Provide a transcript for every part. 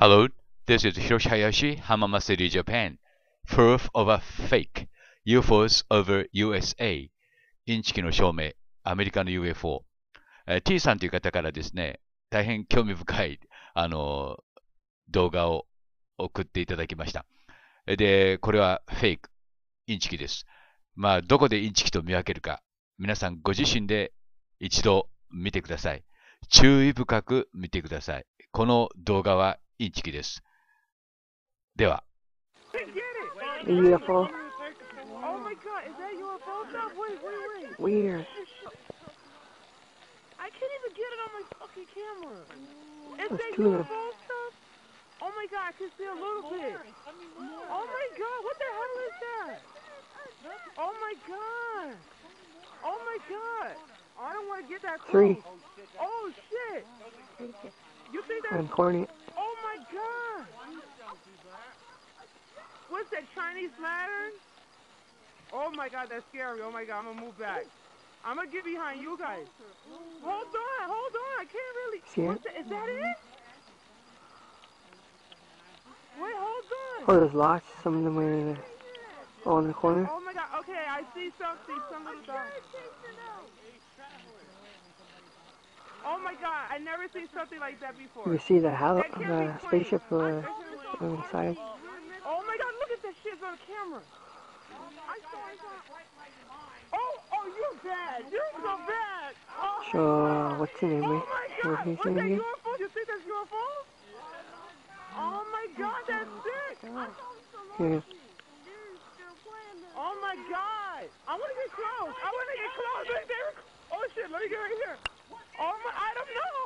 Hello, this is Hiroshi Hayashi, Hamama City, Japan. Proof of a fake UFOs over USA インチキの証明、アメリカの UFO。T さんという方からですね、大変興味深い、あの、動画を送っていただきました。で、これはフェイク、インチキです。まあ、どこでインチキと見分けるか、皆さんご自身で一度見てください。注意深く見てください。この動画はインチキです。では。Beautiful. Oh my god, is that wait, wait, wait. Weird. I can't even get it on my fucking camera. Is that Oh my god, I can see a little bit. Oh my god, what the hell is that? Oh my god. Oh my god. I don't want to get that. Three. Oh shit. You think that's... And corny. Oh, my God. What's that, Chinese lantern? Oh, my God, that's scary. Oh, my God, I'm going to move back. I'm going to get behind you guys. Hold on, hold on. I can't really... See What's it? The, is that it? Wait, hold on. Oh, there's lots. Some of them are in the, oh, in the corner. Oh, my God. Okay, I see something. Some of them Oh my god, I never seen something like that before. We see the halo the spaceship uh, on the side. Oh my god, look at this shit on camera. I saw it. Oh, oh, you're bad. You're so bad. Oh, sure, what's your name? Oh my god, what's that again? UFO? You think that's UFO? Oh my god, that's sick. Yeah. Oh, oh my god. I want to get close. I want to get close. Look, they Oh shit, let me get right here. Oh my, I don't know.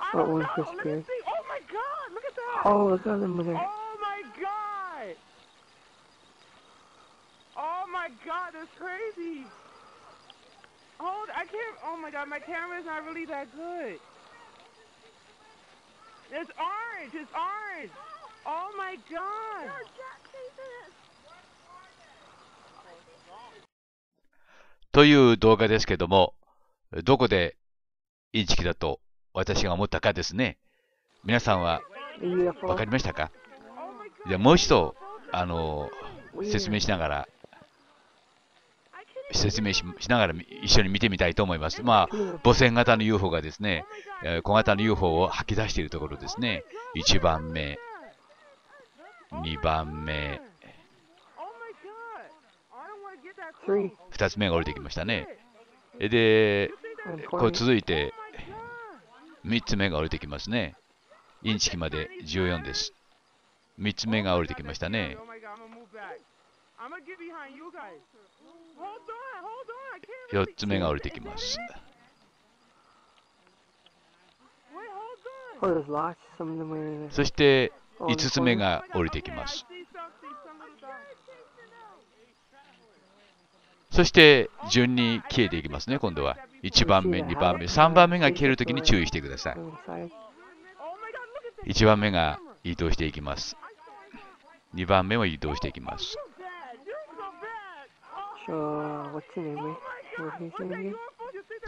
I don't what was know. Let me see. Oh my god, look at that. Oh, look at them there. Oh my god. Oh my god, that's crazy. Hold, I can't. Oh my god, my camera is not really that good. It's orange. It's orange. Oh my God! god. という動画ですけども、どこでインチキだと私が思ったかですね。皆さんは分かりましたかじゃあもう一度、あの説明しながら、説明しながら一緒に見てみたいと思います。まあ、母船型の UFO がですね、小型の UFO を吐き出しているところですね。1番目、2番目、2つ目が降りてきましたね。で、こう続いて、3つ目が降りてきますね。インチキまで14です。3つ目が降りてきましたね。4つ目が降りてきます。そして5つ目が降りてきます。そして順に消えていきますね、今度は。1番目、2番目、3番目が消えるときに注意してください。1番目が移動していきます。2番目も移動していきます。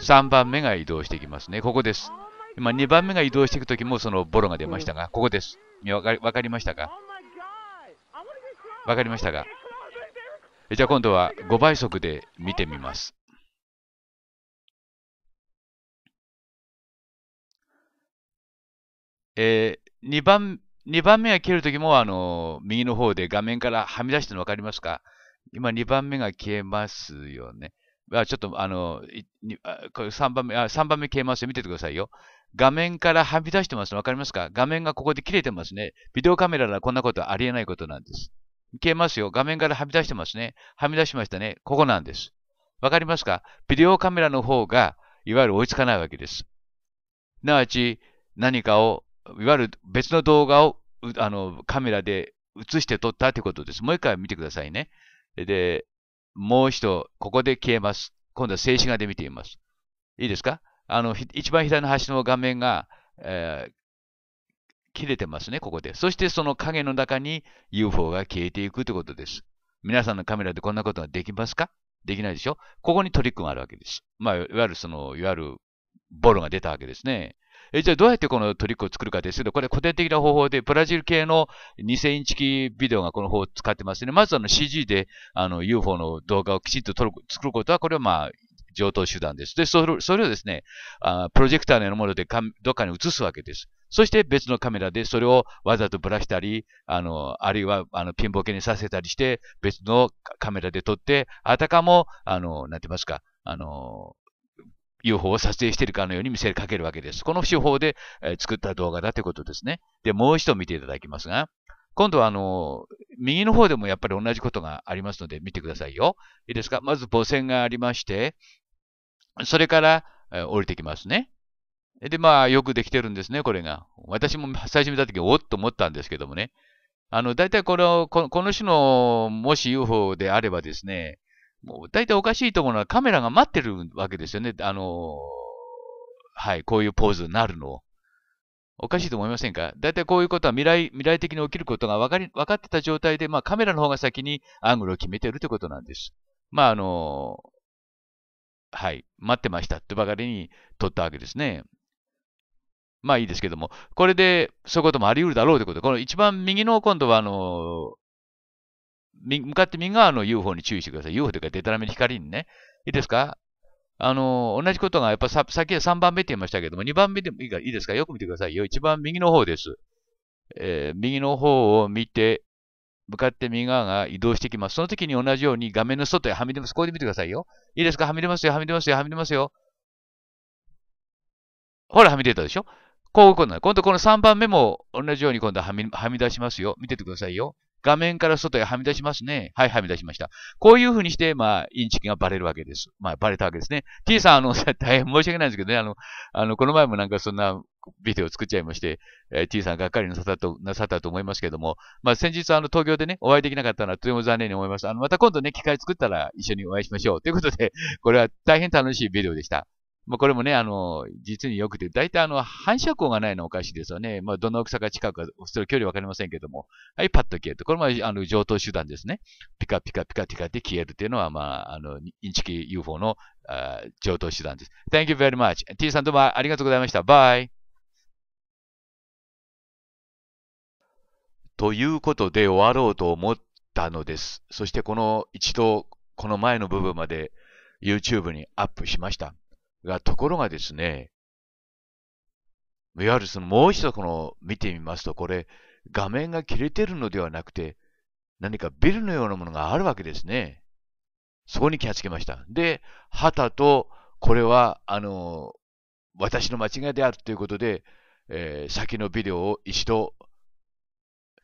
3番目が移動していきますね。ここです。今2番目が移動していくときもそのボロが出ましたが、ここです。分かりましたかわかりましたかじゃあ今度は5倍速で見てみます。えー、2番、2番目が切るときも、あの、右の方で画面からはみ出してるの分かりますか今2番目が消えますよね。あちょっと、あの、これ3番目、あ、3番目消えますよ。見ててくださいよ。画面からはみ出してますの分かりますか画面がここで切れてますね。ビデオカメラならこんなことありえないことなんです。消えますよ。画面からはみ出してますね。はみ出しましたね。ここなんです。わかりますかビデオカメラの方が、いわゆる追いつかないわけです。なわち、何かをいわゆる別の動画をあのカメラで映して撮ったということです。もう一回見てくださいね。で、もう一度、ここで消えます。今度は静止画で見てみます。いいですかあの、一番左の端の画面が、えー、切れてますね、ここで。そしてその影の中に UFO が消えていくということです。皆さんのカメラでこんなことができますかできないでしょここにトリックがあるわけです。まあ、いわゆるその、いわゆるボロが出たわけですね。えじゃあどうやってこのトリックを作るかですけど、これ古典的な方法で、ブラジル系の2000インチキビデオがこの方を使ってますね。まずあの CG であの UFO の動画をきちんと撮る作ることは、これはまあ、上等手段です。で、それそれをですね、あプロジェクターのようなものでかどっかに映すわけです。そして別のカメラでそれをわざとぶらしたり、あの、あるいはあのピンボケにさせたりして、別のカメラで撮って、あたかも、あの、なんて言いますか、あの、UFO を撮影しているかのように見せかけるわけです。この手法で、え作った動画だということですね。で、もう一度見ていただきますが、今度はあの、右の方でもやっぱり同じことがありますので見てくださいよ。いいですかまず母線がありまして、それから、え降りてきますね。で、まあ、よくできてるんですね、これが。私も最初見たとき、おっと思ったんですけどもね。あの、大体この、この種の、もし UFO であればですね、もう大体おかしいところはカメラが待ってるわけですよね。あのはい、こういうポーズになるのを。おかしいと思いませんか大体こういうことは未来、未来的に起きることが分かり、分かってた状態で、まあカメラの方が先にアングルを決めてるということなんです。まああのはい、待ってましたってばかりに撮ったわけですね。まあいいですけども、これでそういうこともあり得るだろうということ。この一番右の今度はあの向かって右側の UFO に注意してください。UFO というか、デタラメの光にね。いいですかあの、同じことが、やっぱさ、さっき3番目って言いましたけども、2番目でもいいかいいですかよく見てくださいよ。一番右の方です。えー、右の方を見て、向かって右側が移動してきます。その時に同じように画面の外へはみ出ます。こうで見てくださいよ。いいですかはみ出ますよ、はみ出ますよ、はみ出ますよ。ほら、はみ出たでしょこういうことな今度この3番目も同じように今度はみはみ出しますよ。見ててくださいよ。画面から外へはみ出しますね。はい、はみ出しました。こういうふうにして、まあ、インチキがバレるわけです。まあ、バレたわけですね。T さん、あの、大変申し訳ないんですけどね、あの、あの、この前もなんかそんなビデオを作っちゃいまして、えー、T さんがっかりなさったと、なさったと思いますけども、まあ、先日、あの、東京でね、お会いできなかったのはとても残念に思います。あの、また今度ね、機会作ったら一緒にお会いしましょう。ということで、これは大変楽しいビデオでした。まあ、これもね、あの、実によくて、大体あの、反射光がないのおかしいですよね。まあ、どの大きさか近くか、それ距離わかりませんけども。はい、パッと消える。これも、あの、上等手段ですね。ピカピカピカピカって消えるっていうのは、まあ、あの、インチキ UFO の、あ上等手段です。Thank you very much. T さんどうもありがとうございました。バイ。ということで終わろうと思ったのです。そしてこの一度、この前の部分まで YouTube にアップしました。が、ところがですね、いわゆるそのもう一度この見てみますと、これ、画面が切れてるのではなくて、何かビルのようなものがあるわけですね。そこに気がつきました。で、旗と、これは、あの、私の間違いであるということで、えー、先のビデオを一度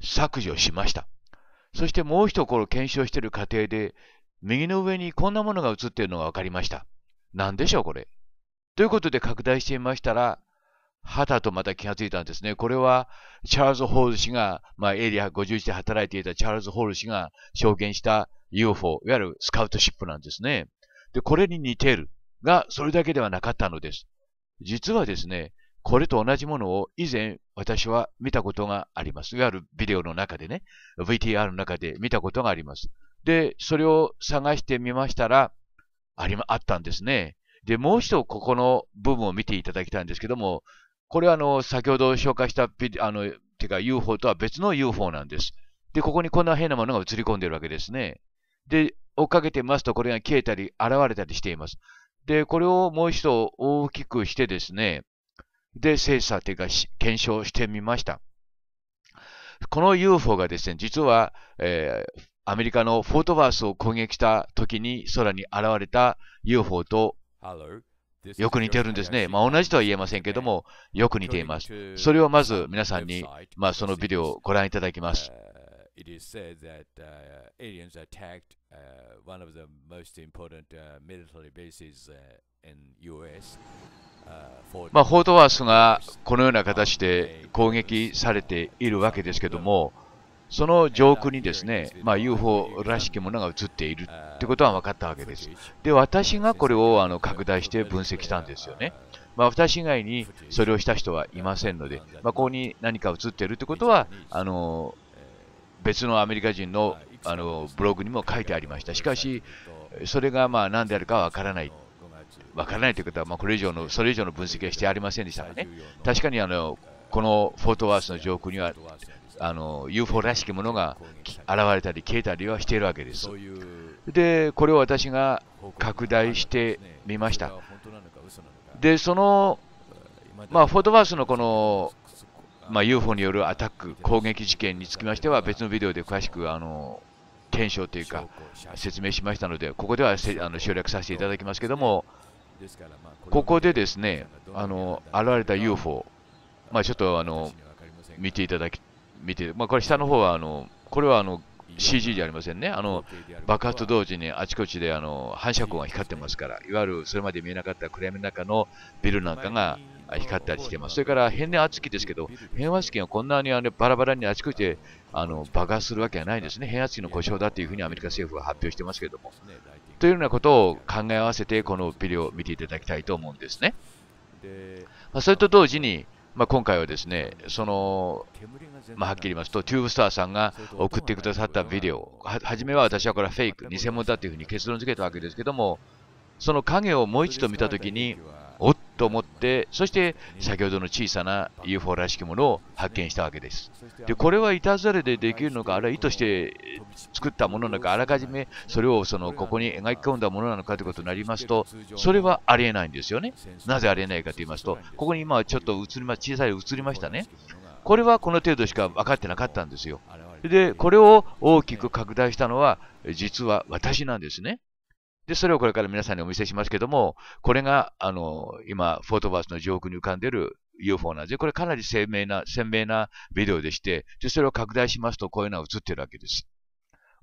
削除しました。そしてもう一こ検証している過程で、右の上にこんなものが映っているのが分かりました。何でしょう、これ。ということで拡大してみましたら、旗とまた気がついたんですね。これは、チャールズ・ホール氏が、まあ、エリア51で働いていたチャールズ・ホール氏が証言した UFO、いわゆるスカウトシップなんですね。で、これに似ているが、それだけではなかったのです。実はですね、これと同じものを以前私は見たことがあります。いわゆるビデオの中でね、VTR の中で見たことがあります。で、それを探してみましたら、ありま、あったんですね。で、もう一度ここの部分を見ていただきたいんですけども、これはあの、先ほど紹介した、あの、てか UFO とは別の UFO なんです。で、ここにこんな変なものが映り込んでるわけですね。で、追っかけてますと、これが消えたり、現れたりしています。で、これをもう一度大きくしてですね、で、精査というか、検証してみました。この UFO がですね、実は、えー、アメリカのフォートバースを攻撃した時に空に現れた UFO とよく似てるんですね。まあ、同じとは言えませんけども、よく似ています。それをまず皆さんに、まあ、そのビデオをご覧いただきます。まあ、フォートワースがこのような形で攻撃されているわけですけども、その上空にですね、まあ、UFO らしきものが映っているということは分かったわけです。で、私がこれをあの拡大して分析したんですよね。まあ、私以外にそれをした人はいませんので、まあ、ここに何か映っているということは、あの別のアメリカ人のあのブログにも書いてありました。しかし、それがまあ何であるかわからない。わからないということは、まあ、これ以上の、それ以上の分析はしてありませんでしたがね。確かにあの、このフォートワースの上空にはあの UFO らしきものが現れたり消えたりはしているわけです。で、これを私が拡大してみました。で、その、まあ、フォトバースのこの、まあ、UFO によるアタック、攻撃事件につきましては別のビデオで詳しくあの検証というか説明しましたので、ここではあの省略させていただきますけども、ここでですね、あの現れた UFO、まあ、ちょっとあの見ていただき見て、まあ、これ下の方はあのこれはあの CG じゃありませんねあの爆発と同時にあちこちであの反射光が光ってますからいわゆるそれまで見えなかった暗闇の中のビルなんかが光ったりしてますそれから変電圧器ですけど変圧器がこんなにあのバラバラにあちこちであの爆発するわけがないんですね変圧器の故障だというふうにアメリカ政府は発表してますけどもというようなことを考え合わせてこのビデオを見ていただきたいと思うんですね、まあ、それと同時にまあ、今回はですね、その、まあ、はっきり言いますと、チューブスターさんが送ってくださったビデオ、はじめは私はこれはフェイク、偽物だというふうに結論付けたわけですけども、その影をもう一度見たときに、おっと思って、そして先ほどの小さな UFO らしきものを発見したわけです。で、これはいたずらでできるのか、あるいは意図して作ったものなのか、あらかじめそれをそのここに描き込んだものなのかということになりますと、それはありえないんですよね。なぜありえないかと言いますと、ここに今ちょっと映りま、小さい映りましたね。これはこの程度しか分かってなかったんですよ。で、これを大きく拡大したのは、実は私なんですね。で、それをこれから皆さんにお見せしますけども、これが、あの、今、フォートバースの上空に浮かんでいる UFO なんですこれかなり鮮明な、鮮明なビデオでして、で、それを拡大しますと、こういうのは映ってるわけです。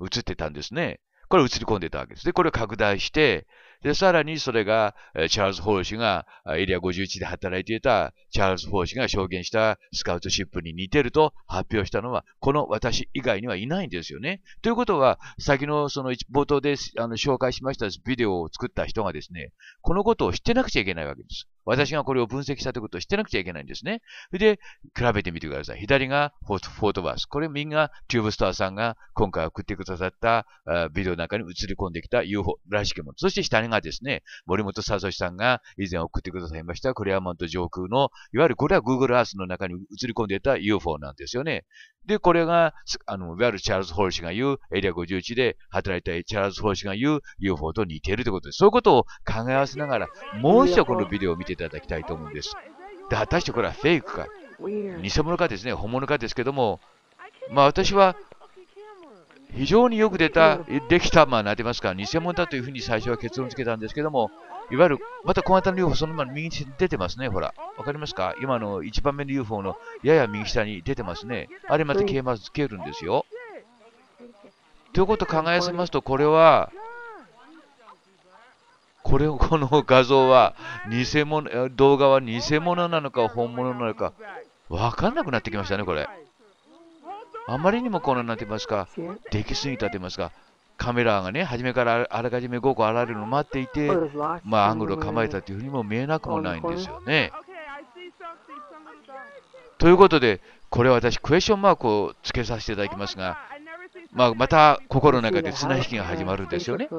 映ってたんですね。これ映り込んでたわけです。で、これを拡大して、で、さらにそれが、チャールズ・ホー氏が、エリア51で働いていたチャールズ・ホー氏が証言したスカウトシップに似てると発表したのは、この私以外にはいないんですよね。ということは、先のその冒頭であの紹介しましたビデオを作った人がですね、このことを知ってなくちゃいけないわけです。私がこれを分析したということを知ってなくちゃいけないんですね。それで、比べてみてください。左がフォートバース。これ右がチューブストアさんが今回送ってくださったビデオの中に映り込んできた UFO らしきもの。そして下がですね、森本聡さんが以前送ってくださいました、クレアマント上空の、いわゆるこれは Google Earth の中に映り込んでいた UFO なんですよね。で、これが、あの、いわゆるチャールズ・ホール氏が言う、エリア51で働いたチャールズ・ホール氏が言う UFO と似ているということです。そういうことを考え合わせながら、もう一度このビデオを見てていただきたいと思うんです。で果たしてこれはフェイクか、偽物かですね、本物かですけども、まあ、私は非常によく出た、できた、まあ、なってますか偽物だというふうに最初は結論付けたんですけども、いわゆる、また小型の UFO、そのまま右に出てますね、ほら。わかりますか今の1番目の UFO のやや右下に出てますね。あれまた消えます、消えるんですよ。ということを考えますと、これは、これをこの画像は偽物動画は偽物なのか本物なのか分かんなくなってきましたね、これ。あまりにもこのなて言いますか、できすぎたと言いますか、カメラがね、初めからあらかじめ5個現れるのを待っていて、まあ、アングルを構えたというふうにも見えなくもないんですよね。ということで、これは私、クエスチョンマークをつけさせていただきますが、まあ、また心の中で綱引きが始まるんですよね。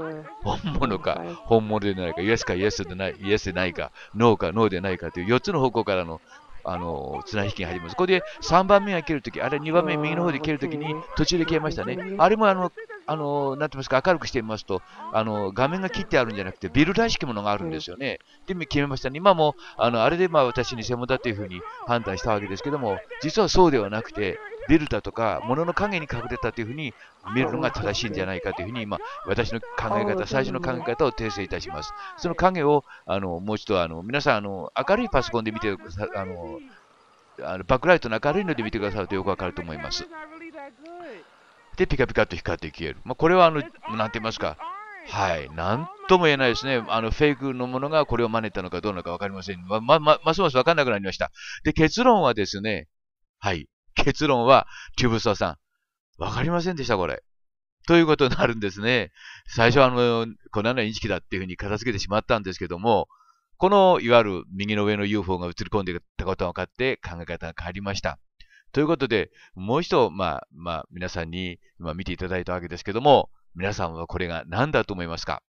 本物か本物でないか、イエスかイエスでない、イエスでないか、ノーかノーでないかという4つの方向からのあの綱引きが始まります。ここで3番目が蹴るとき、あれ2番目右の方で蹴るときに途中で消えましたね。あれもあのあの、なてますか、明るくしてみますと、あの、画面が切ってあるんじゃなくて、ビルらしきものがあるんですよね。で、決めましたね。今も、あの、あれでまあ私偽物だというふうに判断したわけですけども、実はそうではなくて、ビルだとか、物の影に隠れたというふうに見るのが正しいんじゃないかというふうに、今、私の考え方、最初の考え方を訂正いたします。その影を、あの、もう一度、あの、皆さん、あの、明るいパソコンで見てください。あの、あのバックライトの明るいので見てくださるとよくわかると思います。で、ピカピカと光って消える。まあ、これは、あの、なんて言いますか、はい、なんとも言えないですね。あの、フェイクのものがこれを真似たのかどうなのかわかりません。ま、ま、ま、ますますわかんなくなりました。で、結論はですね、はい、結論は、チューブスーさん、わかりませんでした、これ。ということになるんですね。最初はあの、このよの、意識だっていうふうに片付けてしまったんですけども、この、いわゆる右の上の UFO が映り込んでいたことが分かって考え方が変わりました。ということで、もう一度、まあ、まあ、皆さんに今見ていただいたわけですけども、皆さんはこれが何だと思いますか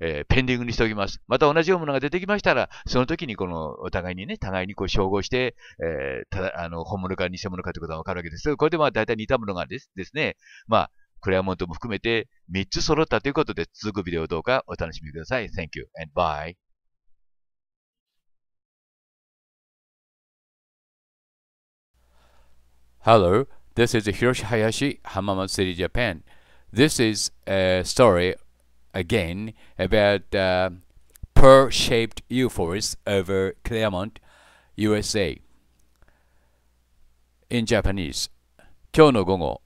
えー、ペンディングにしておきます。また同じようなものが出てきましたら、その時にこの、お互いにね、互いにこう照合して、えー、ただ、あの、本物か偽物かということがわかるわけです。これでまあ大体似たものがですですね、まあ、クレアモントも含めて3つ揃ったということで、続くビデオどうかお楽しみください。Thank you and bye. Hello, this is Hiroshi Hayashi, Hamamatsu City, Japan. This is a story again about uh, pear-shaped l UFOs over Claremont, USA. In Japanese 今日の午後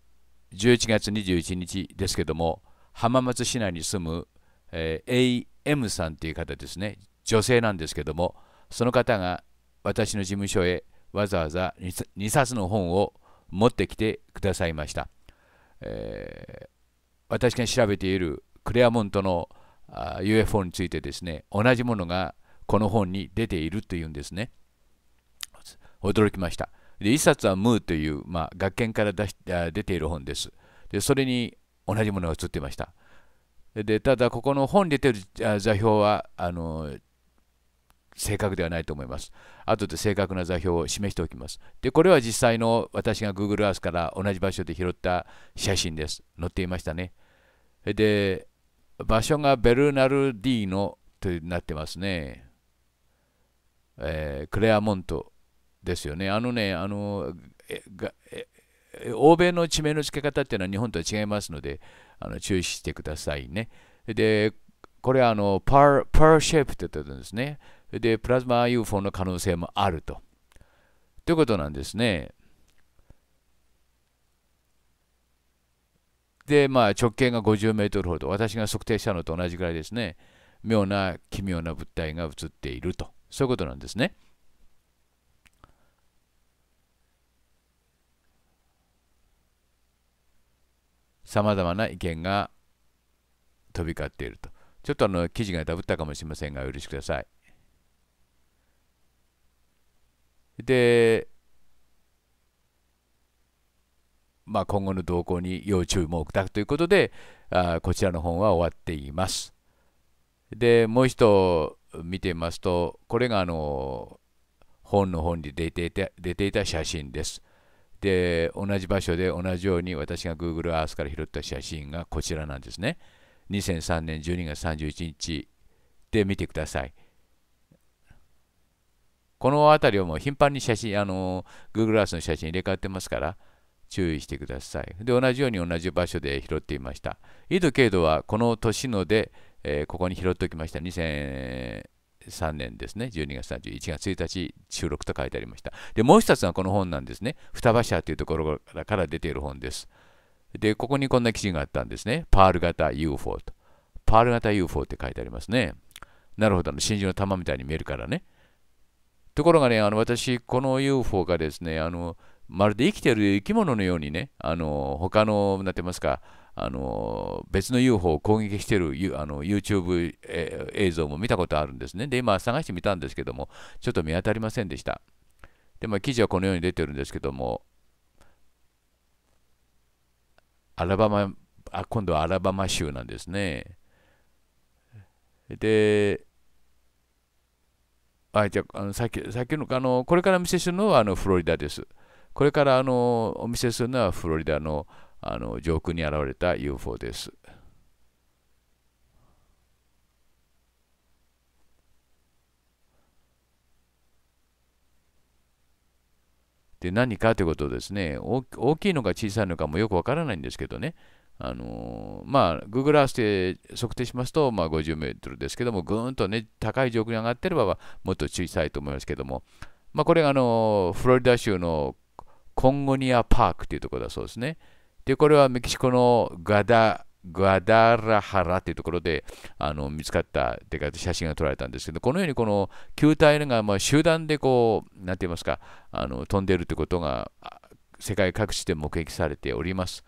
11月21日ですけども浜松市内に住む、えー、AM さんという方ですね女性なんですけどもその方が私の事務所へわざわざ 2, 2冊の本を持ってきてくださいました、えー、私が調べているクレアモントの UFO についてですね同じものがこの本に出ているというんですね驚きましたで1冊はムーという、まあ、学研から出し出ている本ですでそれに同じものが写っていましたでただここの本に出てる座標はあの正確ではないと思います。後で正確な座標を示しておきます。で、これは実際の私が Google Earth から同じ場所で拾った写真です。載っていましたね。で、場所がベルナルディーノとなってますね。えー、クレアモントですよね。あのね、あの、欧米の地名の付け方っていうのは日本とは違いますので、あの注意してくださいね。で、これはあのパー、パーシェイプって言ってたんですね。で、プラズマ UFO の可能性もあると。ということなんですね。で、まあ、直径が50メートルほど、私が測定したのと同じくらいですね、妙な奇妙な物体が映っていると、そういうことなんですね。さまざまな意見が飛び交っていると。ちょっとあの記事がダブったかもしれませんが、お許しください。で、まあ、今後の動向に要注目だということであこちらの本は終わっています。でもう一度見てみますとこれがあの本の本に出ていた出ていた写真です。で同じ場所で同じように私が Google Earth から拾った写真がこちらなんですね。2003年12月31日で見てください。この辺りはもう頻繁に写真、あの、Google Earth の写真入れ替わってますから、注意してください。で、同じように同じ場所で拾っていました。緯度、経度はこの年ので、えー、ここに拾っておきました。2003年ですね。12月31、1月1日収録と書いてありました。で、もう一つはこの本なんですね。双葉社というところから出ている本です。で、ここにこんな記事があったんですね。パール型 UFO と。パール型 UFO って書いてありますね。なるほど、真珠の玉みたいに見えるからね。ところがね、あの私、この UFO がですね、あのまるで生きてる生き物のようにね、あの他の、なんて言いますか、あの別の UFO を攻撃してるあの YouTube 映像も見たことあるんですね。で、今探してみたんですけども、ちょっと見当たりませんでした。で、まあ、記事はこのように出てるんですけども、アラバマ、あ今度はアラバマ州なんですね。で、あ、じゃあのささっき、っきのあのこれから見せするのはあのフロリダです。これからあのお見せするのはフロリダのあの上空に現れた UFO です。で何かということですね大きいのか小さいのかもよくわからないんですけどねあのー、まあ、Google Earth で測定しますと、まあ、50メートルですけども、ぐーんとね、高い上空に上がっていれば、もっと小さいと思いますけども、まあ、これが、あのー、フロリダ州のコンゴニアパークというところだそうですね。で、これはメキシコのガダ、ガダラハラというところであの見つかったでか写真が撮られたんですけど、このようにこの球体がまあ集団でこう、なんて言いますか、あの飛んでいるということが世界各地で目撃されております。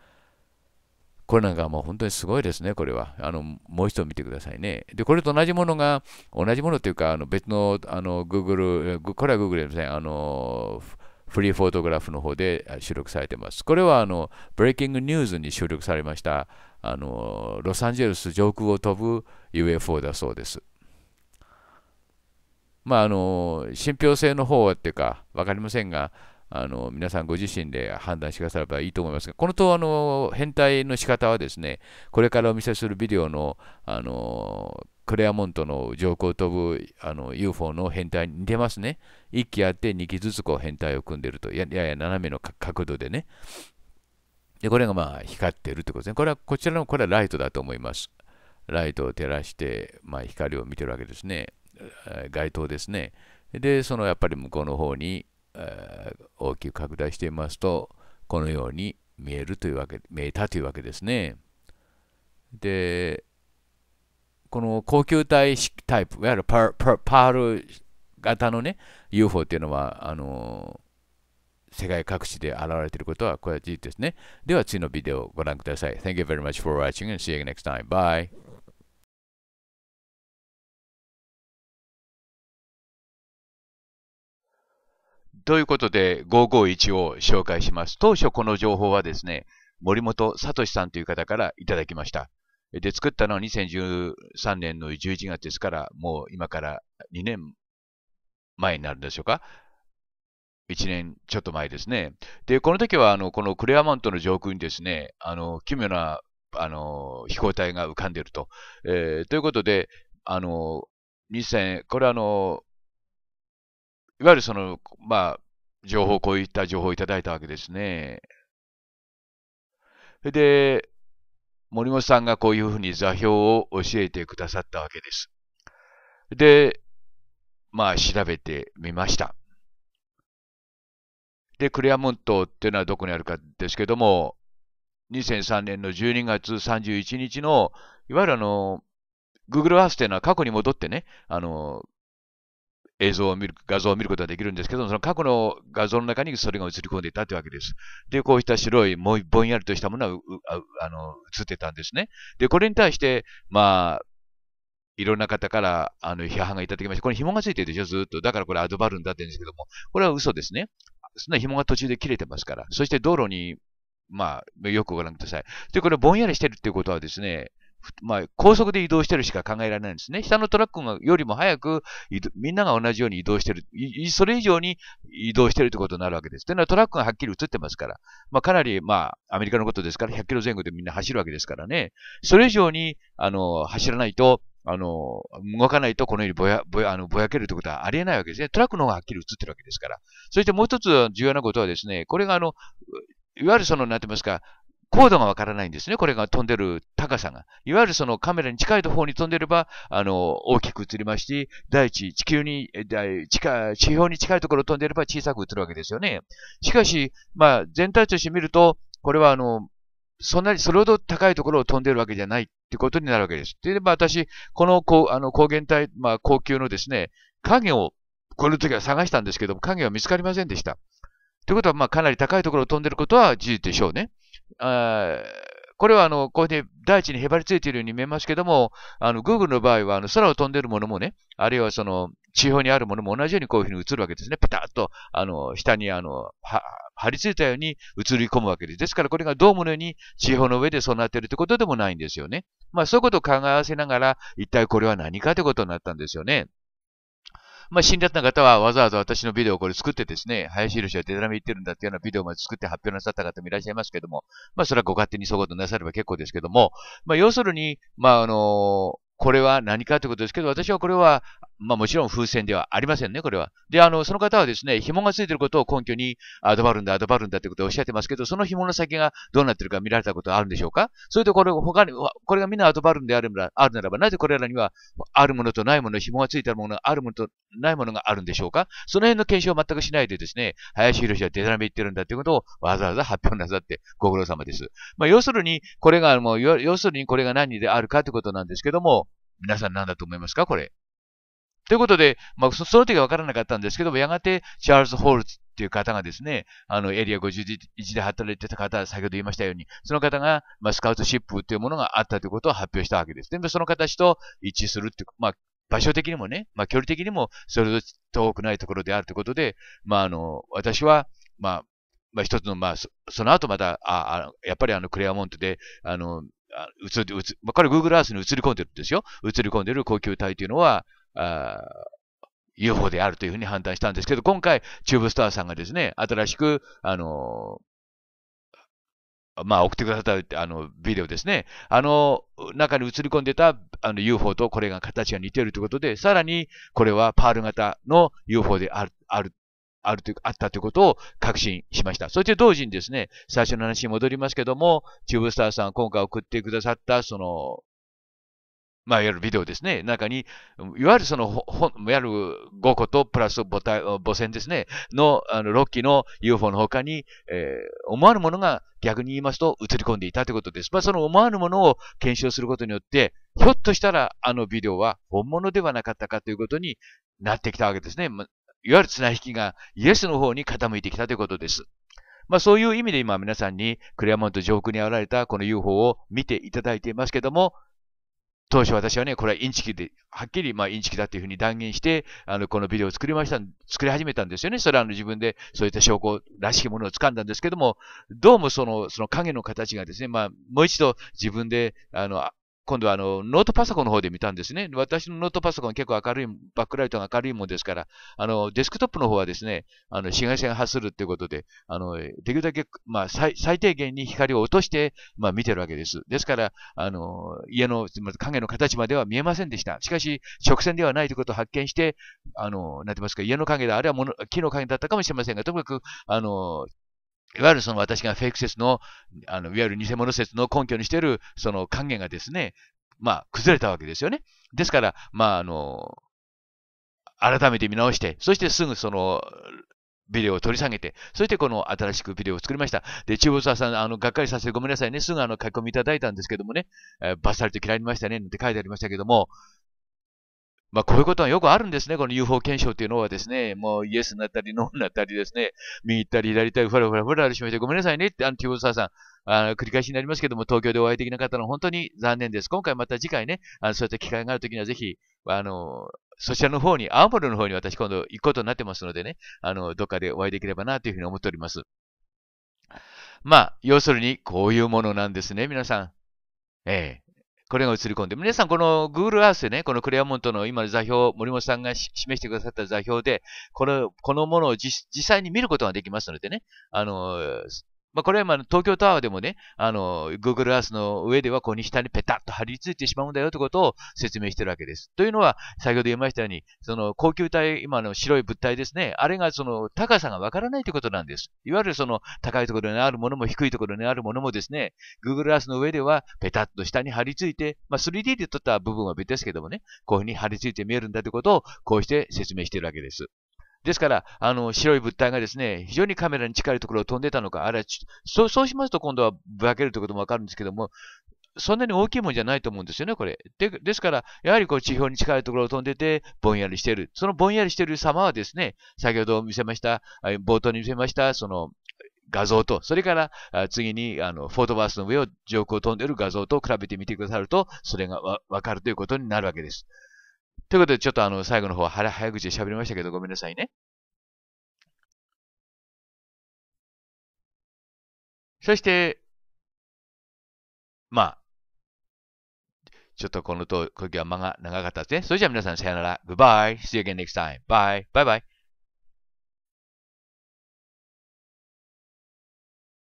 これなんかもう本当にすごいですね、これは。あのもう一度見てくださいね。で、これと同じものが、同じものというか、あの別のあの Google、これは Google ですね、あのフリーフォトグラフの方で収録されています。これはあのブレイキングニュースに収録されましたあのロサンゼルス上空を飛ぶ UFO だそうです。まあ、あの信憑性の方はっていうか分かりませんが、あの皆さんご自身で判断してくださればいいと思いますが、このとあの変態の仕方はですね、これからお見せするビデオのあのクレアモントの上空を飛ぶあの UFO の変態に似てますね。1機あって2機ずつこう変態を組んでると、やや斜めの角度でね。で、これがまあ光ってるってことですね。これはこちらのこれはライトだと思います。ライトを照らして、まあ、光を見てるわけですね。街灯ですね。で、そのやっぱり向こうの方にえ大きく拡大してみますと、このように見えるというわけ、見えたというわけですね。で、この高級体タイプ、いわゆるパール型のね、UFO っていうのは、あの世界各地で現れていることは、これは事実ですね。では次のビデオをご覧ください。Thank you very much for watching and see you next time. Bye! ということで、551を紹介します。当初この情報はですね、森本聡さんという方からいただきました。で、作ったのは2013年の11月ですから、もう今から2年前になるんでしょうか。1年ちょっと前ですね。で、この時は、あの、このクレアマントの上空にですね、あの、奇妙な、あの、飛行体が浮かんでいると。えー、ということで、あの、2000、これあの、いわゆるその、まあ、情報、こういった情報をいただいたわけですね。それで、森本さんがこういうふうに座標を教えてくださったわけです。で、まあ調べてみました。で、クレアモントっていうのはどこにあるかですけども、2003年の12月31日の、いわゆるあの、Google Earth っていうのは過去に戻ってね、あの、映像を見る、画像を見ることができるんですけども、その過去の画像の中にそれが映り込んでいたというわけです。で、こうした白い、もうぼんやりとしたものはあの映ってたんですね。で、これに対して、まあ、いろんな方からあの批判がいただきました。これ紐がついてるでしょ、ずっと。だからこれアドバルーンだって言うんですけども、これは嘘ですね。そんな紐が途中で切れてますから。そして道路にまあ、よくご覧ください。で、これ、ぼんやりしてるっていうことはですね、まあ、高速で移動してるしか考えられないんですね。下のトラックがよりも早く、みんなが同じように移動してる、それ以上に移動してるってことになるわけです。というのはトラックがはっきり映ってますから、まあ、かなり、まあ、アメリカのことですから、100キロ前後でみんな走るわけですからね。それ以上に、あの、走らないと、あの、動かないとこのようにぼや、ぼや、あの、ぼやけるということはありえないわけですね。トラックの方がはっきり映ってるわけですから。そしてもう一つ重要なことはですね、これがあの、いわゆるその、なんて言いますか、高度がわからないんですね。これが飛んでる高さが。いわゆるそのカメラに近い方に飛んでれば、あの、大きく映りまして、大地、地球に、地下、地表に近いところを飛んでれば小さく映るわけですよね。しかし、まあ、全体として見ると、これはあの、そんなに、それほど高いところを飛んでるわけじゃないってことになるわけです。で、まあ私、この高、あの、高原体、まあ高級のですね、影を、この時は探したんですけども、影は見つかりませんでした。ということは、まあかなり高いところを飛んでることは事実でしょうね。あこれはあの、こうやって大地にへばりついているように見えますけども、あの、Google の場合は、あの、空を飛んでいるものもね、あるいはその、地表にあるものも同じようにこういうふうに映るわけですね。ピタッと、あの、下に、あの、は、張り付いたように映り込むわけです。ですからこれがドームのように地表の上で備わっているということでもないんですよね。まあそういうことを考え合わせながら、一体これは何かということになったんですよね。まあ、死んじゃった方はわざわざ私のビデオをこれ作ってですね、林博士はデタラメ言ってるんだっていうようなビデオまで作って発表なさった方もいらっしゃいますけども、まあ、それはご勝手にそういうことなされば結構ですけども、まあ、要するに、まあ、あのこれは何かということですけど、私はこれはまあもちろん風船ではありませんね、これは。で、あの、その方はですね、紐がついてることを根拠に、アドバルンだ、アドバルンだってことをおっしゃってますけど、その紐の先がどうなってるか見られたことはあるんでしょうかそれとこれ、他に、これがみんなアドバルンであるならあるならば、なぜこれらには、あるものとないもの、紐がついてるもの、あるものとないものがあるんでしょうかその辺の検証を全くしないでですね、林博士はデタラメ言ってるんだってことをわざわざ発表なさって、ご苦労様です。まあ、要するに、これが、もう、要するにこれが何であるかってことなんですけども、皆さん何だと思いますかこれ。ということで、まあ、その時は分からなかったんですけども、やがてチャールズ・ホールズっていう方がですね、あの、エリア51で働いてた方、先ほど言いましたように、その方が、まあ、スカウトシップというものがあったということを発表したわけです。で、その形と一致するっていう、まあ、場所的にもね、まあ、距離的にも、それほど遠くないところであるということで、まあ、あの、私は、まあ、まあ、一つの、まあ、その後また、ああやっぱりあの、クレアモントで、あの、映まあ、これ Google Earth に映り込んでるんですよ。映り込んでる高級体というのは、あ UFO であるというふうに判断したんですけど、今回、チューブスターさんがですね、新しく、あのまあ、送ってくださったあのビデオですね。あの中に映り込んでたあの UFO とこれが形が似ているということで、さらにこれはパール型の UFO である、ある、あるという、あったということを確信しました。そして同時にですね、最初の話に戻りますけども、チューブスターさん今回送ってくださったそのまあ、いわゆるビデオですね。中に、いわゆるその、ほいわゆる5個とプラス母体母線ですね。の、あの、6機の UFO の他に、えー、思わぬものが逆に言いますと映り込んでいたということです。まあ、その思わぬものを検証することによって、ひょっとしたらあのビデオは本物ではなかったかということになってきたわけですね。まあ、いわゆる綱引きがイエスの方に傾いてきたということです。まあそういう意味で今皆さんにクレアモント上空に現れたこの UFO を見ていただいていますけども、当初私はね、これはインチキで、はっきりまあインチキだっていうふうに断言して、あの、このビデオを作りました、作り始めたんですよね。それはあの自分でそういった証拠らしきものを掴んだんですけども、どうもその、その影の形がですね、まあ、もう一度自分で、あの、今度はあのノートパソコンの方で見たんですね。私のノートパソコン結構明るい、バックライトが明るいもんですから、あのデスクトップの方はですね、あの紫外線発するっていうことで、あのできるだけ、まあ最、最低限に光を落として、まあ、見てるわけです。ですから、あの家の影の形までは見えませんでした。しかし、直線ではないということを発見して、あのなんて言いますか、家の影だ、あるいは木の影だったかもしれませんが、ともかくあのいわゆるその私がフェイク説の、あのいわゆる偽物説の根拠にしているその還元がですね、まあ、崩れたわけですよね。ですから、まあ、あの、改めて見直して、そしてすぐその、ビデオを取り下げて、そしてこの新しくビデオを作りました。で、中央沢さん、あの、がっかりさせてごめんなさいね。すぐあの、書き込みいただいたんですけどもね、えー、バッサリと嫌いましたね、って書いてありましたけども、まあ、こういうことはよくあるんですね。この UFO 検証っていうのはですね、もうイエスになったり、ノーになったりですね、右行ったり、左行ったり、ふらふらふらふらしまして、ごめんなさいねって、あの、ティボサーさん、あの、繰り返しになりますけども、東京でお会いできなかったのは本当に残念です。今回また次回ね、あのそういった機会があるときには、ぜひ、あの、そちらの方に、青森の方に私今度行くことになってますのでね、あの、どっかでお会いできればなというふうに思っております。まあ、要するに、こういうものなんですね、皆さん。ええこれが映り込んで、皆さんこの Google Earth ね、このクレアモントの今の座標、森本さんが示してくださった座標で、この、このものを実際に見ることができますのでね、あの、まあ、これはまあ東京タワーでもね、あの、Google Earth の上ではここに下にペタッと張り付いてしまうんだよということを説明してるわけです。というのは、先ほど言いましたように、その高級体、今の白い物体ですね、あれがその高さがわからないということなんです。いわゆるその高いところにあるものも低いところにあるものもですね、Google Earth の上ではペタッと下に張り付いて、まあ、3D で撮った部分は別ですけどもね、こういうふうに張り付いて見えるんだということを、こうして説明しているわけです。ですから、あの、白い物体がですね、非常にカメラに近いところを飛んでたのか、あれそう、そうしますと今度はぶらけるということもわかるんですけども、そんなに大きいもんじゃないと思うんですよね、これ。でですから、やはりこう地表に近いところを飛んでて、ぼんやりしている。そのぼんやりしている様はですね、先ほど見せました、冒頭に見せました、その、画像と、それから次にあのフォートバースの上を上空を飛んでいる画像と比べてみてくださると、それがわ分かるということになるわけです。ということで、ちょっとあの、最後の方は早口で喋りましたけど、ごめんなさいね。そして、まあ、ちょっとこのと、今日は間が長かったですね。それじゃあ皆さんさよなら。Goodbye. See you again next time. Bye. Bye bye.